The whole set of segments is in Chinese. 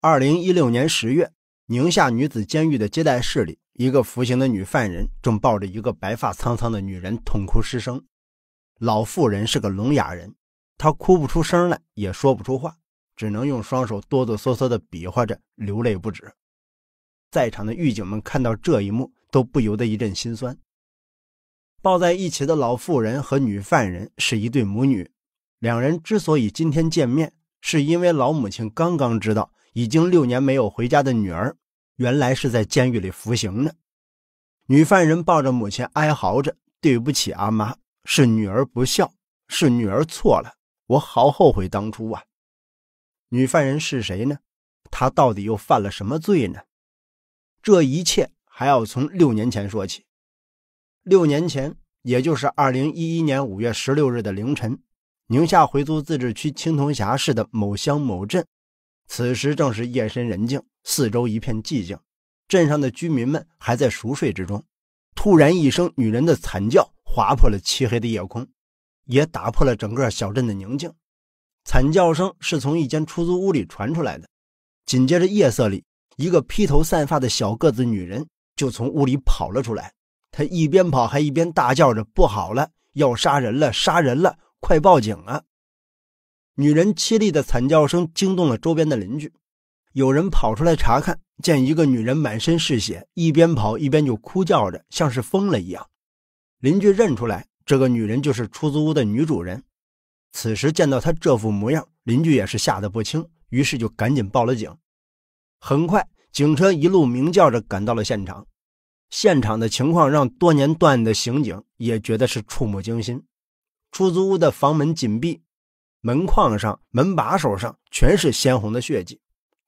二零一六年十月，宁夏女子监狱的接待室里，一个服刑的女犯人正抱着一个白发苍苍的女人痛哭失声。老妇人是个聋哑人，她哭不出声来，也说不出话，只能用双手哆哆嗦嗦地比划着，流泪不止。在场的狱警们看到这一幕，都不由得一阵心酸。抱在一起的老妇人和女犯人是一对母女，两人之所以今天见面，是因为老母亲刚刚知道。已经六年没有回家的女儿，原来是在监狱里服刑呢。女犯人抱着母亲哀嚎着：“对不起，阿妈，是女儿不孝，是女儿错了，我好后悔当初啊。”女犯人是谁呢？她到底又犯了什么罪呢？这一切还要从六年前说起。六年前，也就是二零一一年五月十六日的凌晨，宁夏回族自治区青铜峡市的某乡某镇。此时正是夜深人静，四周一片寂静，镇上的居民们还在熟睡之中。突然，一声女人的惨叫划破了漆黑的夜空，也打破了整个小镇的宁静。惨叫声是从一间出租屋里传出来的。紧接着，夜色里，一个披头散发的小个子女人就从屋里跑了出来。她一边跑，还一边大叫着：“不好了，要杀人了，杀人了，快报警啊！”女人凄厉的惨叫声惊动了周边的邻居，有人跑出来查看，见一个女人满身是血，一边跑一边就哭叫着，像是疯了一样。邻居认出来，这个女人就是出租屋的女主人。此时见到她这副模样，邻居也是吓得不轻，于是就赶紧报了警。很快，警车一路鸣叫着赶到了现场。现场的情况让多年断案的刑警也觉得是触目惊心。出租屋的房门紧闭。门框上、门把手上全是鲜红的血迹。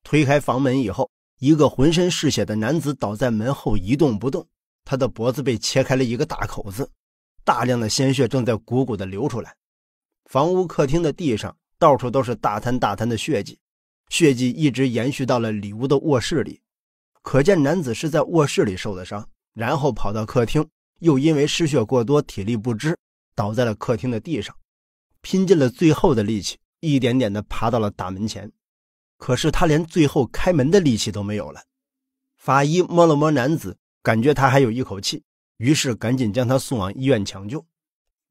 推开房门以后，一个浑身是血的男子倒在门后一动不动，他的脖子被切开了一个大口子，大量的鲜血正在汩汩地流出来。房屋客厅的地上到处都是大摊大摊的血迹，血迹一直延续到了里屋的卧室里，可见男子是在卧室里受的伤，然后跑到客厅，又因为失血过多体力不支，倒在了客厅的地上。拼尽了最后的力气，一点点的爬到了大门前，可是他连最后开门的力气都没有了。法医摸了摸男子，感觉他还有一口气，于是赶紧将他送往医院抢救。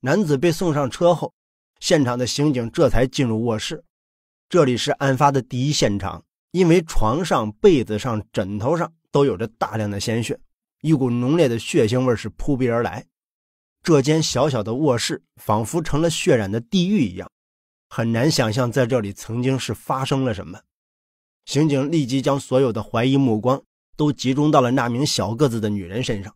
男子被送上车后，现场的刑警这才进入卧室。这里是案发的第一现场，因为床上、被子上、枕头上都有着大量的鲜血，一股浓烈的血腥味是扑鼻而来。这间小小的卧室仿佛成了血染的地狱一样，很难想象在这里曾经是发生了什么。刑警立即将所有的怀疑目光都集中到了那名小个子的女人身上。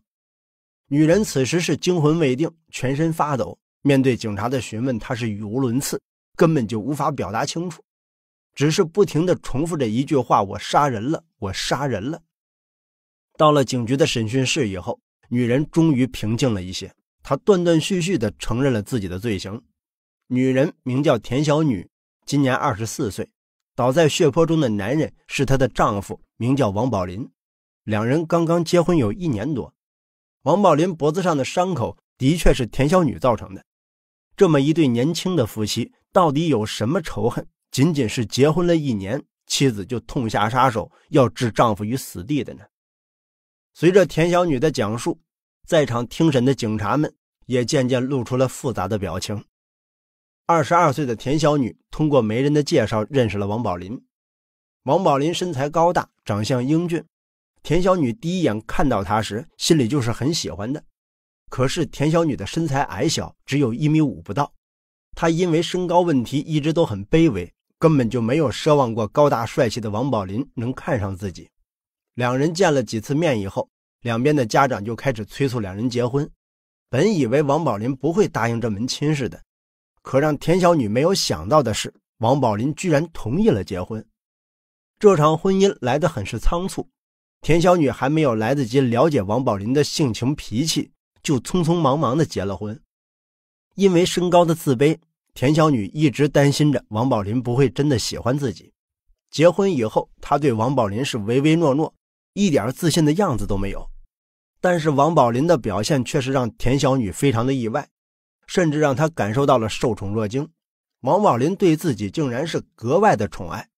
女人此时是惊魂未定，全身发抖，面对警察的询问，她是语无伦次，根本就无法表达清楚，只是不停地重复着一句话：“我杀人了，我杀人了。”到了警局的审讯室以后，女人终于平静了一些。他断断续续地承认了自己的罪行。女人名叫田小女，今年二十四岁。倒在血泊中的男人是她的丈夫，名叫王宝林。两人刚刚结婚有一年多。王宝林脖子上的伤口的确是田小女造成的。这么一对年轻的夫妻，到底有什么仇恨？仅仅是结婚了一年，妻子就痛下杀手，要置丈夫于死地的呢？随着田小女的讲述。在场听审的警察们也渐渐露出了复杂的表情。二十二岁的田小女通过媒人的介绍认识了王宝林。王宝林身材高大，长相英俊。田小女第一眼看到他时，心里就是很喜欢的。可是田小女的身材矮小，只有一米五不到。她因为身高问题一直都很卑微，根本就没有奢望过高大帅气的王宝林能看上自己。两人见了几次面以后。两边的家长就开始催促两人结婚，本以为王宝林不会答应这门亲事的，可让田小女没有想到的是，王宝林居然同意了结婚。这场婚姻来得很是仓促，田小女还没有来得及了解王宝林的性情脾气，就匆匆忙忙的结了婚。因为身高的自卑，田小女一直担心着王宝林不会真的喜欢自己。结婚以后，她对王宝林是唯唯诺诺，一点自信的样子都没有。但是王宝林的表现却是让田小女非常的意外，甚至让她感受到了受宠若惊。王宝林对自己竟然是格外的宠爱。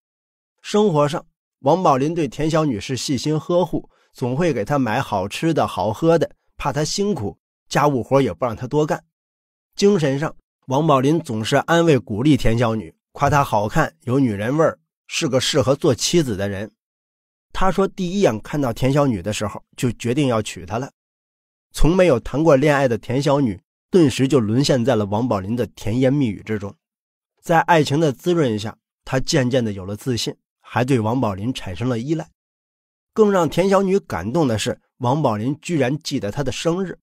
生活上，王宝林对田小女是细心呵护，总会给她买好吃的好喝的，怕她辛苦，家务活也不让她多干。精神上，王宝林总是安慰鼓励田小女，夸她好看，有女人味儿，是个适合做妻子的人。他说：“第一眼看到田小女的时候，就决定要娶她了。从没有谈过恋爱的田小女，顿时就沦陷在了王宝林的甜言蜜语之中。在爱情的滋润下，他渐渐的有了自信，还对王宝林产生了依赖。更让田小女感动的是，王宝林居然记得她的生日。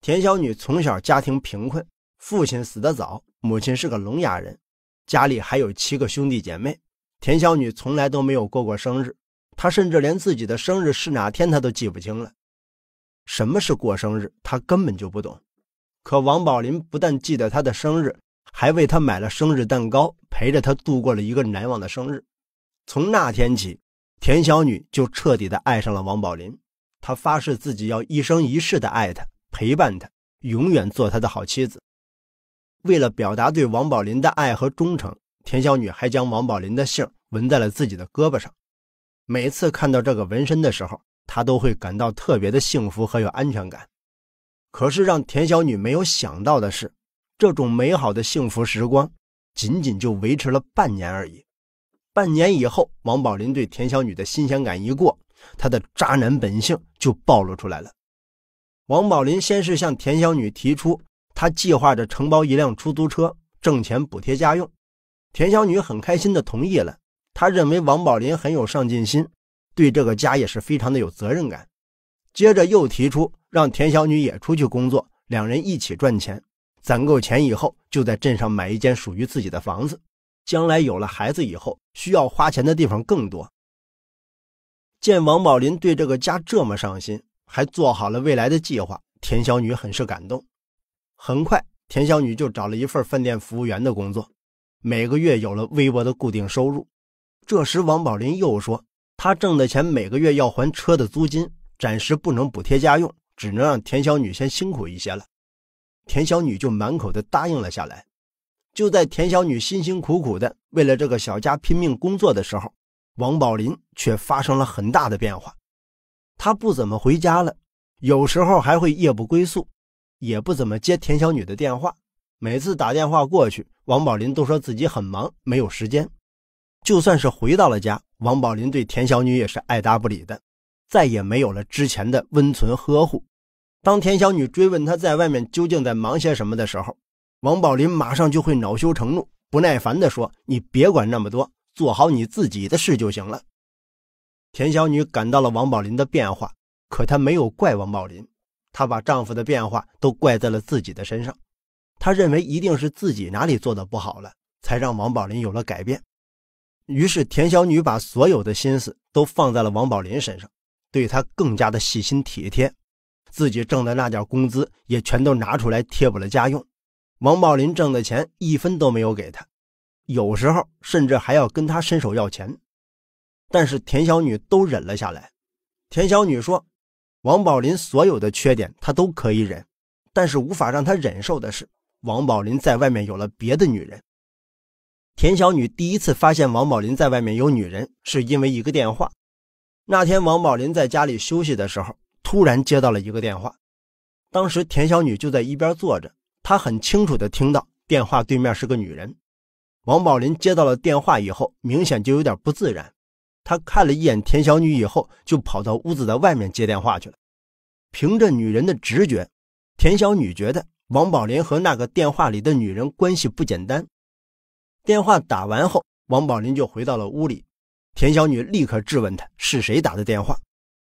田小女从小家庭贫困，父亲死得早，母亲是个聋哑人，家里还有七个兄弟姐妹。田小女从来都没有过过生日。”他甚至连自己的生日是哪天他都记不清了，什么是过生日，他根本就不懂。可王宝林不但记得他的生日，还为他买了生日蛋糕，陪着他度过了一个难忘的生日。从那天起，田小女就彻底的爱上了王宝林，她发誓自己要一生一世的爱他，陪伴他，永远做他的好妻子。为了表达对王宝林的爱和忠诚，田小女还将王宝林的姓纹在了自己的胳膊上。每次看到这个纹身的时候，他都会感到特别的幸福和有安全感。可是让田小女没有想到的是，这种美好的幸福时光仅仅就维持了半年而已。半年以后，王宝林对田小女的新鲜感一过，他的渣男本性就暴露出来了。王宝林先是向田小女提出，他计划着承包一辆出租车挣钱补贴家用，田小女很开心的同意了。他认为王宝林很有上进心，对这个家也是非常的有责任感。接着又提出让田小女也出去工作，两人一起赚钱，攒够钱以后就在镇上买一间属于自己的房子。将来有了孩子以后，需要花钱的地方更多。见王宝林对这个家这么上心，还做好了未来的计划，田小女很是感动。很快，田小女就找了一份饭店服务员的工作，每个月有了微薄的固定收入。这时，王宝林又说：“他挣的钱每个月要还车的租金，暂时不能补贴家用，只能让田小女先辛苦一些了。”田小女就满口的答应了下来。就在田小女辛辛苦苦的为了这个小家拼命工作的时候，王宝林却发生了很大的变化。他不怎么回家了，有时候还会夜不归宿，也不怎么接田小女的电话。每次打电话过去，王宝林都说自己很忙，没有时间。就算是回到了家，王宝林对田小女也是爱答不理的，再也没有了之前的温存呵护。当田小女追问他在外面究竟在忙些什么的时候，王宝林马上就会恼羞成怒，不耐烦地说：“你别管那么多，做好你自己的事就行了。”田小女感到了王宝林的变化，可她没有怪王宝林，她把丈夫的变化都怪在了自己的身上，她认为一定是自己哪里做的不好了，才让王宝林有了改变。于是，田小女把所有的心思都放在了王宝林身上，对他更加的细心体贴，自己挣的那点工资也全都拿出来贴补了家用。王宝林挣的钱一分都没有给他，有时候甚至还要跟他伸手要钱，但是田小女都忍了下来。田小女说：“王宝林所有的缺点她都可以忍，但是无法让她忍受的是王宝林在外面有了别的女人。”田小女第一次发现王宝林在外面有女人，是因为一个电话。那天王宝林在家里休息的时候，突然接到了一个电话。当时田小女就在一边坐着，她很清楚地听到电话对面是个女人。王宝林接到了电话以后，明显就有点不自然。他看了一眼田小女以后，就跑到屋子的外面接电话去了。凭着女人的直觉，田小女觉得王宝林和那个电话里的女人关系不简单。电话打完后，王宝林就回到了屋里。田小女立刻质问他是谁打的电话。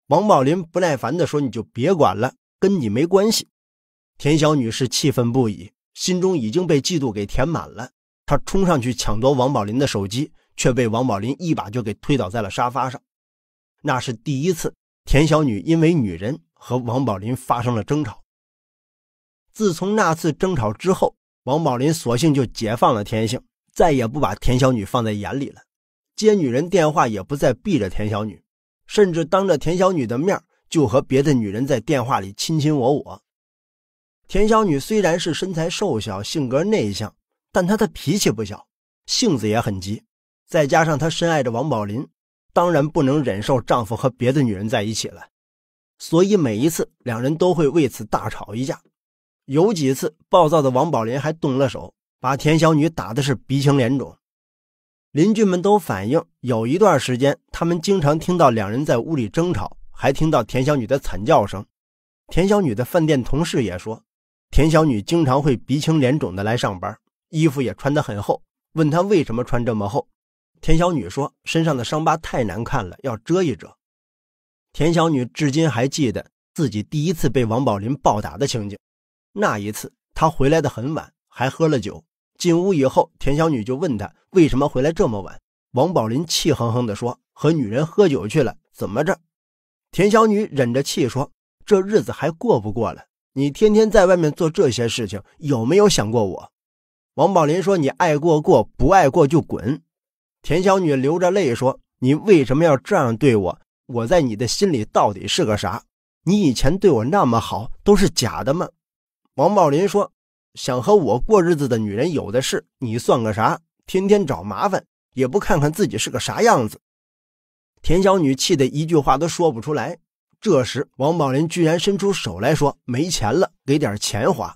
王宝林不耐烦地说：“你就别管了，跟你没关系。”田小女是气愤不已，心中已经被嫉妒给填满了。她冲上去抢夺王宝林的手机，却被王宝林一把就给推倒在了沙发上。那是第一次，田小女因为女人和王宝林发生了争吵。自从那次争吵之后，王宝林索性就解放了天性。再也不把田小女放在眼里了，接女人电话也不再避着田小女，甚至当着田小女的面就和别的女人在电话里亲亲我我。田小女虽然是身材瘦小、性格内向，但她的脾气不小，性子也很急。再加上她深爱着王宝林，当然不能忍受丈夫和别的女人在一起了，所以每一次两人都会为此大吵一架。有几次，暴躁的王宝林还动了手。把田小女打的是鼻青脸肿，邻居们都反映，有一段时间，他们经常听到两人在屋里争吵，还听到田小女的惨叫声。田小女的饭店同事也说，田小女经常会鼻青脸肿的来上班，衣服也穿得很厚。问她为什么穿这么厚，田小女说身上的伤疤太难看了，要遮一遮。田小女至今还记得自己第一次被王宝林暴打的情景，那一次她回来的很晚，还喝了酒。进屋以后，田小女就问他为什么回来这么晚。王宝林气哼哼地说：“和女人喝酒去了，怎么着？”田小女忍着气说：“这日子还过不过了？你天天在外面做这些事情，有没有想过我？”王宝林说：“你爱过过，不爱过就滚。”田小女流着泪说：“你为什么要这样对我？我在你的心里到底是个啥？你以前对我那么好，都是假的吗？”王宝林说。想和我过日子的女人有的是，你算个啥？天天找麻烦，也不看看自己是个啥样子。田小女气得一句话都说不出来。这时，王宝林居然伸出手来说：“没钱了，给点钱花。”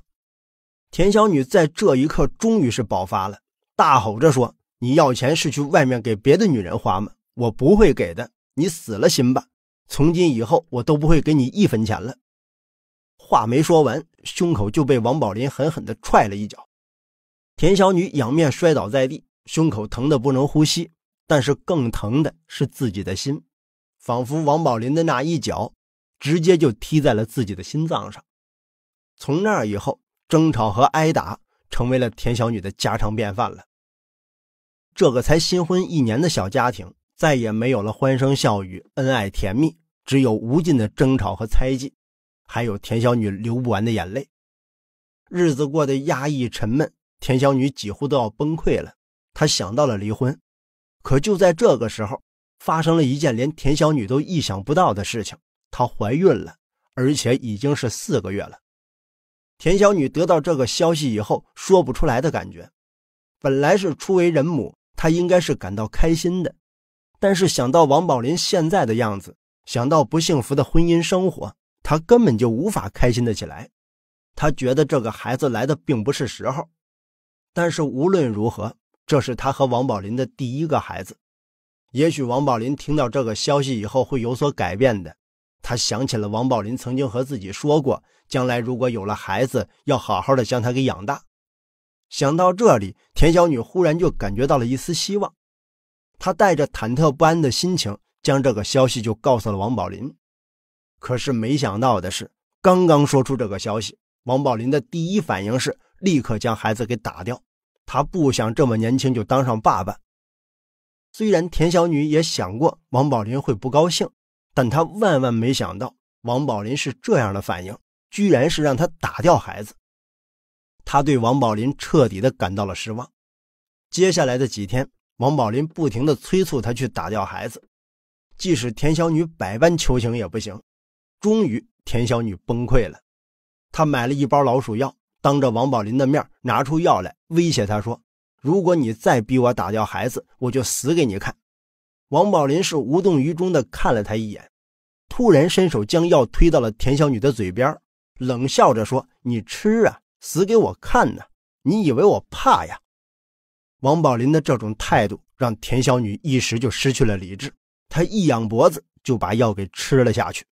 田小女在这一刻终于是爆发了，大吼着说：“你要钱是去外面给别的女人花吗？我不会给的。你死了心吧，从今以后我都不会给你一分钱了。”话没说完，胸口就被王宝林狠狠地踹了一脚，田小女仰面摔倒在地，胸口疼得不能呼吸，但是更疼的是自己的心，仿佛王宝林的那一脚，直接就踢在了自己的心脏上。从那以后，争吵和挨打成为了田小女的家常便饭了。这个才新婚一年的小家庭，再也没有了欢声笑语、恩爱甜蜜，只有无尽的争吵和猜忌。还有田小女流不完的眼泪，日子过得压抑沉闷，田小女几乎都要崩溃了。她想到了离婚，可就在这个时候，发生了一件连田小女都意想不到的事情：她怀孕了，而且已经是四个月了。田小女得到这个消息以后，说不出来的感觉。本来是初为人母，她应该是感到开心的，但是想到王宝林现在的样子，想到不幸福的婚姻生活。他根本就无法开心的起来，他觉得这个孩子来的并不是时候，但是无论如何，这是他和王宝林的第一个孩子。也许王宝林听到这个消息以后会有所改变的。他想起了王宝林曾经和自己说过，将来如果有了孩子，要好好的将他给养大。想到这里，田小女忽然就感觉到了一丝希望。她带着忐忑不安的心情，将这个消息就告诉了王宝林。可是没想到的是，刚刚说出这个消息，王宝林的第一反应是立刻将孩子给打掉。他不想这么年轻就当上爸爸。虽然田小女也想过王宝林会不高兴，但她万万没想到王宝林是这样的反应，居然是让他打掉孩子。她对王宝林彻底的感到了失望。接下来的几天，王宝林不停的催促她去打掉孩子，即使田小女百般求情也不行。终于，田小女崩溃了。她买了一包老鼠药，当着王宝林的面拿出药来，威胁他说：“如果你再逼我打掉孩子，我就死给你看。”王宝林是无动于衷的，看了他一眼，突然伸手将药推到了田小女的嘴边，冷笑着说：“你吃啊，死给我看呢！你以为我怕呀？”王宝林的这种态度让田小女一时就失去了理智，她一仰脖子就把药给吃了下去。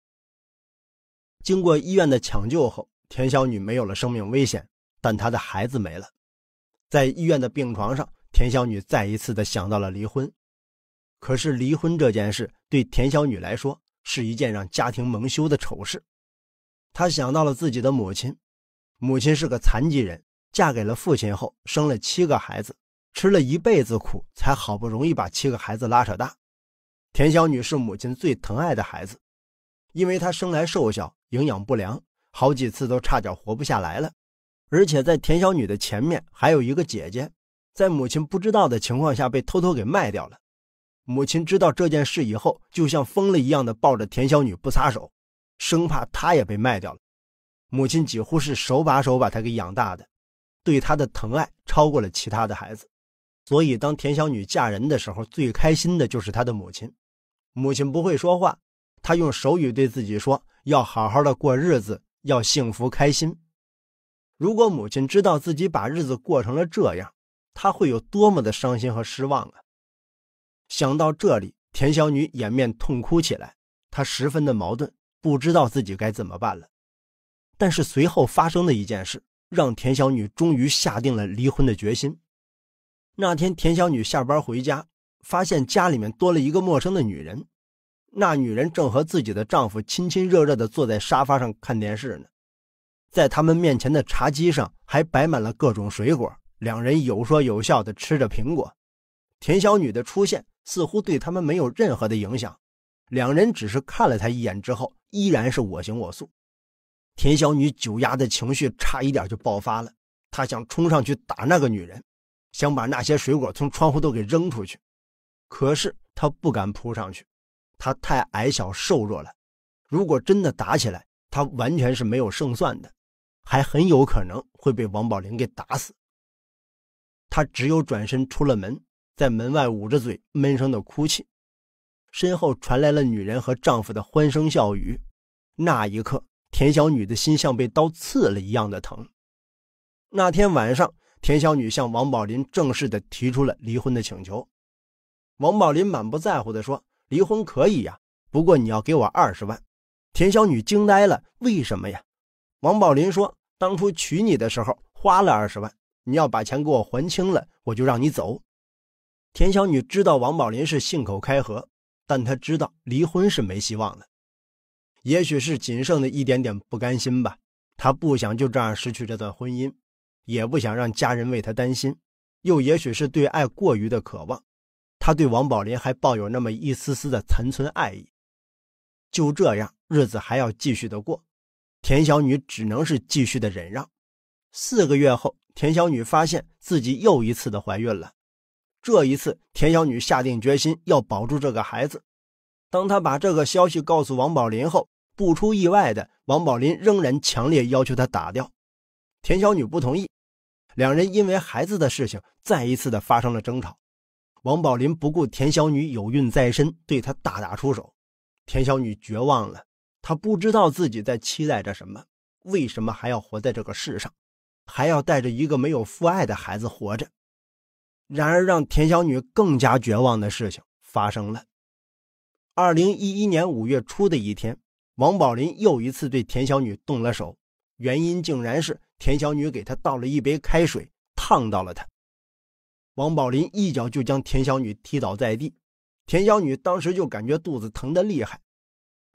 经过医院的抢救后，田小女没有了生命危险，但她的孩子没了。在医院的病床上，田小女再一次的想到了离婚。可是，离婚这件事对田小女来说是一件让家庭蒙羞的丑事。她想到了自己的母亲，母亲是个残疾人，嫁给了父亲后生了七个孩子，吃了一辈子苦，才好不容易把七个孩子拉扯大。田小女是母亲最疼爱的孩子。因为她生来瘦小，营养不良，好几次都差点活不下来了。而且在田小女的前面还有一个姐姐，在母亲不知道的情况下被偷偷给卖掉了。母亲知道这件事以后，就像疯了一样的抱着田小女不撒手，生怕她也被卖掉了。母亲几乎是手把手把她给养大的，对她的疼爱超过了其他的孩子。所以当田小女嫁人的时候，最开心的就是她的母亲。母亲不会说话。他用手语对自己说：“要好好的过日子，要幸福开心。”如果母亲知道自己把日子过成了这样，他会有多么的伤心和失望啊！想到这里，田小女掩面痛哭起来。她十分的矛盾，不知道自己该怎么办了。但是随后发生的一件事，让田小女终于下定了离婚的决心。那天，田小女下班回家，发现家里面多了一个陌生的女人。那女人正和自己的丈夫亲亲热热地坐在沙发上看电视呢，在他们面前的茶几上还摆满了各种水果，两人有说有笑地吃着苹果。田小女的出现似乎对他们没有任何的影响，两人只是看了她一眼之后，依然是我行我素。田小女酒压的情绪差一点就爆发了，她想冲上去打那个女人，想把那些水果从窗户都给扔出去，可是她不敢扑上去。他太矮小瘦弱了，如果真的打起来，他完全是没有胜算的，还很有可能会被王宝林给打死。他只有转身出了门，在门外捂着嘴闷声的哭泣，身后传来了女人和丈夫的欢声笑语。那一刻，田小女的心像被刀刺了一样的疼。那天晚上，田小女向王宝林正式的提出了离婚的请求。王宝林满不在乎的说。离婚可以呀，不过你要给我二十万。田小女惊呆了，为什么呀？王宝林说，当初娶你的时候花了二十万，你要把钱给我还清了，我就让你走。田小女知道王宝林是信口开河，但她知道离婚是没希望的。也许是仅剩的一点点不甘心吧，她不想就这样失去这段婚姻，也不想让家人为她担心，又也许是对爱过于的渴望。他对王宝林还抱有那么一丝丝的残存爱意，就这样日子还要继续的过，田小女只能是继续的忍让。四个月后，田小女发现自己又一次的怀孕了。这一次，田小女下定决心要保住这个孩子。当她把这个消息告诉王宝林后，不出意外的，王宝林仍然强烈要求她打掉。田小女不同意，两人因为孩子的事情再一次的发生了争吵。王宝林不顾田小女有孕在身，对她大打出手。田小女绝望了，她不知道自己在期待着什么，为什么还要活在这个世上，还要带着一个没有父爱的孩子活着？然而，让田小女更加绝望的事情发生了。二零一一年五月初的一天，王宝林又一次对田小女动了手，原因竟然是田小女给他倒了一杯开水，烫到了他。王宝林一脚就将田小女踢倒在地，田小女当时就感觉肚子疼得厉害，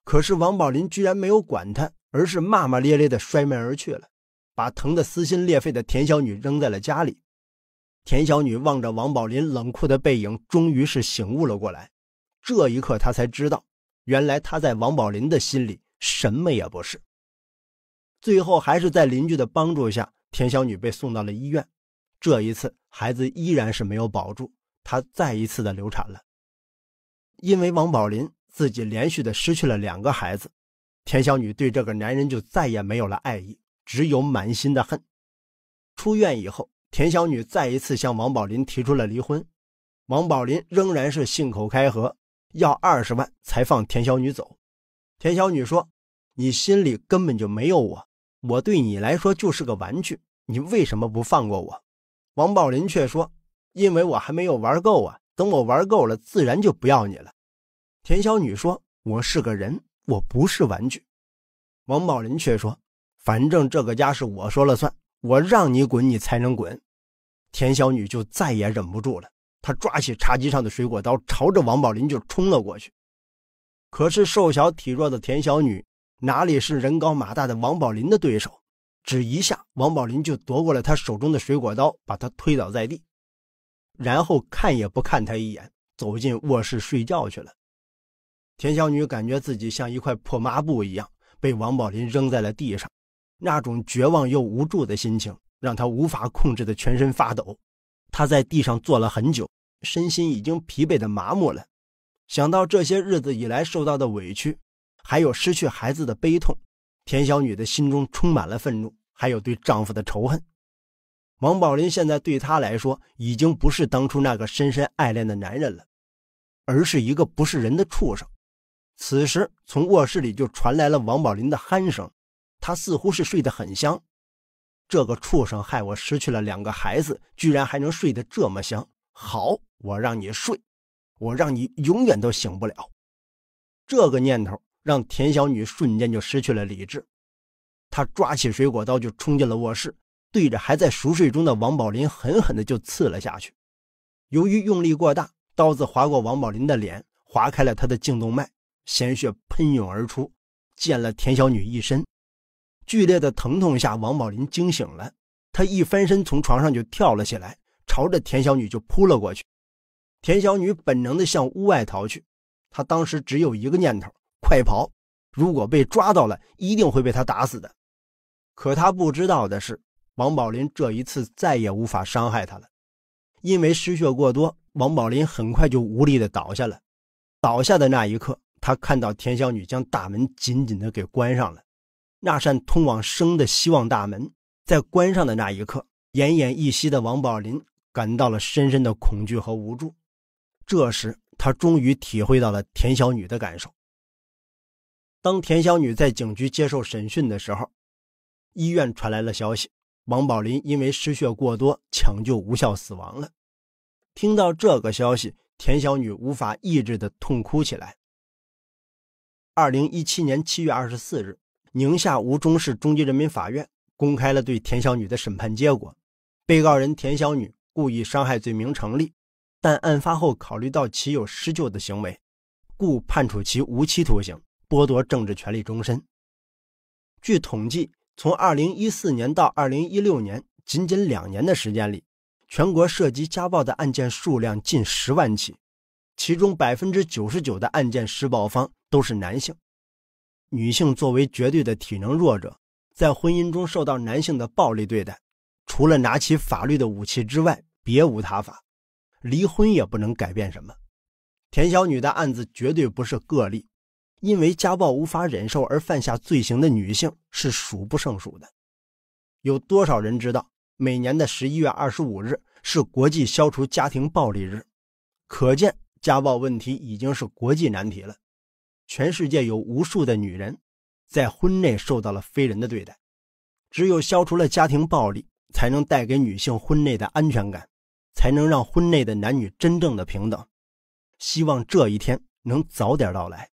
可是王宝林居然没有管她，而是骂骂咧咧的摔门而去了，把疼得撕心裂肺的田小女扔在了家里。田小女望着王宝林冷酷的背影，终于是醒悟了过来。这一刻，她才知道，原来她在王宝林的心里什么也不是。最后，还是在邻居的帮助下，田小女被送到了医院。这一次，孩子依然是没有保住，她再一次的流产了。因为王宝林自己连续的失去了两个孩子，田小女对这个男人就再也没有了爱意，只有满心的恨。出院以后，田小女再一次向王宝林提出了离婚，王宝林仍然是信口开河，要二十万才放田小女走。田小女说：“你心里根本就没有我，我对你来说就是个玩具，你为什么不放过我？”王宝林却说：“因为我还没有玩够啊，等我玩够了，自然就不要你了。”田小女说：“我是个人，我不是玩具。”王宝林却说：“反正这个家是我说了算，我让你滚，你才能滚。”田小女就再也忍不住了，她抓起茶几上的水果刀，朝着王宝林就冲了过去。可是瘦小体弱的田小女哪里是人高马大的王宝林的对手？只一下，王宝林就夺过了他手中的水果刀，把他推倒在地，然后看也不看他一眼，走进卧室睡觉去了。田小女感觉自己像一块破抹布一样被王宝林扔在了地上，那种绝望又无助的心情让她无法控制的全身发抖。她在地上坐了很久，身心已经疲惫的麻木了。想到这些日子以来受到的委屈，还有失去孩子的悲痛，田小女的心中充满了愤怒。还有对丈夫的仇恨，王宝林现在对她来说已经不是当初那个深深爱恋的男人了，而是一个不是人的畜生。此时，从卧室里就传来了王宝林的鼾声，他似乎是睡得很香。这个畜生害我失去了两个孩子，居然还能睡得这么香。好，我让你睡，我让你永远都醒不了。这个念头让田小女瞬间就失去了理智。他抓起水果刀就冲进了卧室，对着还在熟睡中的王宝林狠狠的就刺了下去。由于用力过大，刀子划过王宝林的脸，划开了他的颈动脉，鲜血喷涌而出，溅了田小女一身。剧烈的疼痛下，王宝林惊醒了，他一翻身从床上就跳了起来，朝着田小女就扑了过去。田小女本能的向屋外逃去，她当时只有一个念头：快跑！如果被抓到了，一定会被他打死的。可他不知道的是，王宝林这一次再也无法伤害他了，因为失血过多，王宝林很快就无力的倒下了。倒下的那一刻，他看到田小女将大门紧紧的给关上了，那扇通往生的希望大门在关上的那一刻，奄奄一息的王宝林感到了深深的恐惧和无助。这时，他终于体会到了田小女的感受。当田小女在警局接受审讯的时候。医院传来了消息，王宝林因为失血过多，抢救无效死亡了。听到这个消息，田小女无法抑制的痛哭起来。二零一七年七月二十四日，宁夏吴忠市中级人民法院公开了对田小女的审判结果，被告人田小女故意伤害罪名成立，但案发后考虑到其有施救的行为，故判处其无期徒刑，剥夺政治权利终身。据统计。从二零一四年到二零一六年，仅仅两年的时间里，全国涉及家暴的案件数量近十万起，其中百分之九十九的案件施暴方都是男性，女性作为绝对的体能弱者，在婚姻中受到男性的暴力对待，除了拿起法律的武器之外，别无他法，离婚也不能改变什么。田小女的案子绝对不是个例。因为家暴无法忍受而犯下罪行的女性是数不胜数的，有多少人知道每年的十一月二十五日是国际消除家庭暴力日？可见家暴问题已经是国际难题了。全世界有无数的女人在婚内受到了非人的对待，只有消除了家庭暴力，才能带给女性婚内的安全感，才能让婚内的男女真正的平等。希望这一天能早点到来。